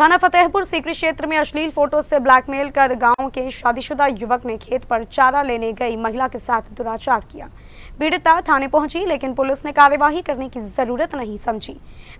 थाना फतेहपुर सीकरी क्षेत्र में अश्लील फोटो से ब्लैकमेल कर गांव के शादीशुदा युवक ने खेत पर चारा लेने गई महिला के साथ दुराचार किया पीड़िता थाने पहुंची लेकिन पुलिस ने कार्यवाही करने की जरूरत नहीं समझी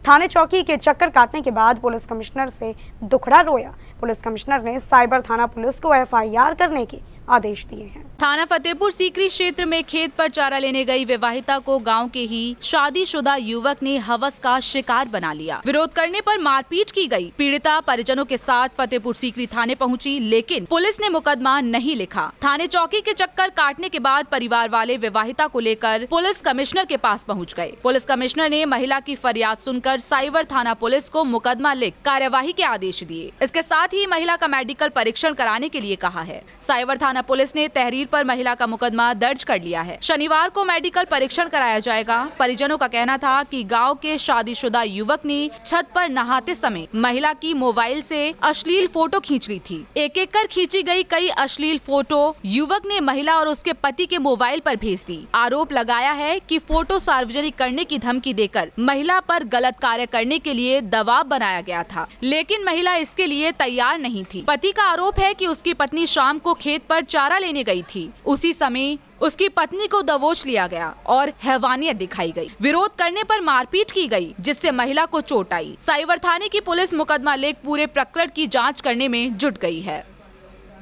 थाने चौकी के चक्कर काटने के बाद पुलिस कमिश्नर से दुखड़ा रोया पुलिस कमिश्नर ने साइबर थाना पुलिस को एफ करने की आदेश दिए हैं थाना फतेहपुर सीकरी क्षेत्र में खेत पर चारा लेने गई विवाहिता को गांव के ही शादीशुदा युवक ने हवस का शिकार बना लिया विरोध करने पर मारपीट की गई पीड़िता परिजनों के साथ फतेहपुर सीकरी थाने पहुंची लेकिन पुलिस ने मुकदमा नहीं लिखा थाने चौकी के चक्कर काटने के बाद परिवार वाले विवाहिता को लेकर पुलिस कमिश्नर के पास पहुँच गए पुलिस कमिश्नर ने महिला की फरियाद सुनकर साइबर थाना पुलिस को मुकदमा लिख कार्यवाही के आदेश दिए इसके साथ ही महिला का मेडिकल परीक्षण कराने के लिए कहा है साइबर थाना थाना पुलिस ने तहरीर पर महिला का मुकदमा दर्ज कर लिया है शनिवार को मेडिकल परीक्षण कराया जाएगा परिजनों का कहना था कि गांव के शादीशुदा युवक ने छत पर नहाते समय महिला की मोबाइल से अश्लील फोटो खींच ली थी एक एक कर खींची गई कई अश्लील फोटो युवक ने महिला और उसके पति के मोबाइल आरोप भेज दी आरोप लगाया है की फोटो सार्वजनिक करने की धमकी देकर महिला आरोप गलत कार्य करने के लिए दबाव बनाया गया था लेकिन महिला इसके लिए तैयार नहीं थी पति का आरोप है कि उसकी पत्नी शाम को खेत पर चारा लेने गई थी उसी समय उसकी पत्नी को दबोच लिया गया और हैवानियत दिखाई गई विरोध करने पर मारपीट की गई जिससे महिला को चोट आई साइबर थाने की पुलिस मुकदमा लेख पूरे प्रकरण की जांच करने में जुट गई है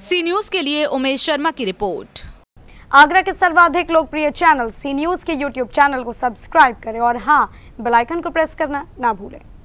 सी न्यूज के लिए उमेश शर्मा की रिपोर्ट आगरा के सर्वाधिक लोकप्रिय चैनल सी न्यूज के यूट्यूब चैनल को सब्सक्राइब करें और हाँ बेलाइकन को प्रेस करना ना भूलें